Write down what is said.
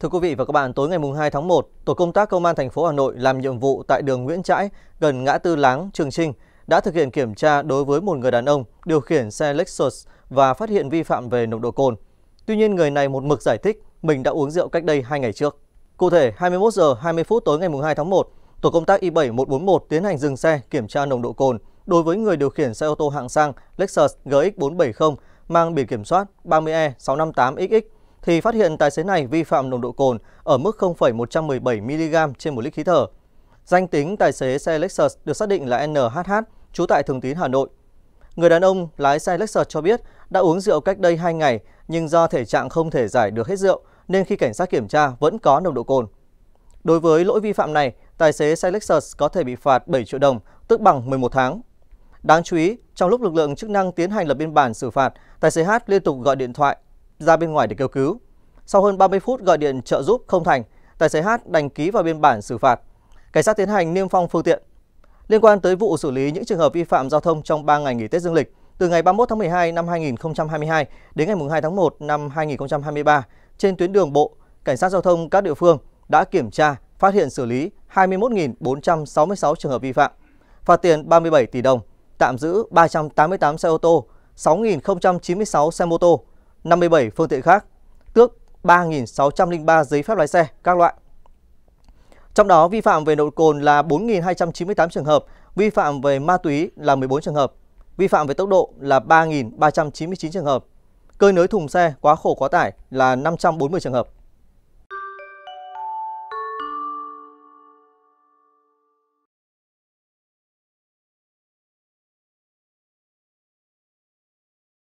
Thưa quý vị và các bạn, tối ngày 2 tháng 1, tổ công tác công an thành phố Hà Nội làm nhiệm vụ tại đường Nguyễn Trãi gần ngã tư Láng, Trường Trinh đã thực hiện kiểm tra đối với một người đàn ông điều khiển xe Lexus và phát hiện vi phạm về nồng độ cồn. Tuy nhiên, người này một mực giải thích mình đã uống rượu cách đây 2 ngày trước. Cụ thể, 21 giờ 20 phút tối ngày 2 tháng 1, tổ công tác Y7141 tiến hành dừng xe kiểm tra nồng độ cồn đối với người điều khiển xe ô tô hạng sang Lexus GX470 mang biển kiểm soát 30E658XX thì phát hiện tài xế này vi phạm nồng độ cồn ở mức 0,117 mg trên một lít khí thở. Danh tính tài xế xe Lexus được xác định là NHH, trú tại Thường Tín, Hà Nội. Người đàn ông lái xe Lexus cho biết đã uống rượu cách đây 2 ngày nhưng do thể trạng không thể giải được hết rượu nên khi cảnh sát kiểm tra vẫn có nồng độ cồn. Đối với lỗi vi phạm này, tài xế xe Lexus có thể bị phạt 7 triệu đồng, tức bằng 11 tháng. Đáng chú ý, trong lúc lực lượng chức năng tiến hành lập biên bản xử phạt, tài xế H liên tục gọi điện thoại ra bên ngoài để kêu cứu. Sau hơn 30 phút gọi điện trợ giúp không thành, tài xế H đành ký vào biên bản xử phạt. Cảnh sát tiến hành niêm phong phương tiện. Liên quan tới vụ xử lý những trường hợp vi phạm giao thông trong 3 ngày nghỉ Tết Dương lịch, từ ngày 31 tháng 12 năm 2022 đến ngày 2 tháng 1 năm 2023, trên tuyến đường bộ, cảnh sát giao thông các địa phương đã kiểm tra, phát hiện xử lý 21.466 trường hợp vi phạm, phạt tiền 37 tỷ đồng, tạm giữ 388 xe ô tô, 6.096 xe mô tô, 57 phương tiện khác, tước 3.603 giấy phép lái xe các loại. Trong đó vi phạm về nồng độ cồn là 4.298 trường hợp, vi phạm về ma túy là 14 trường hợp, vi phạm về tốc độ là 3.399 trường hợp, cơi nới thùng xe quá khổ quá tải là 540 trường hợp.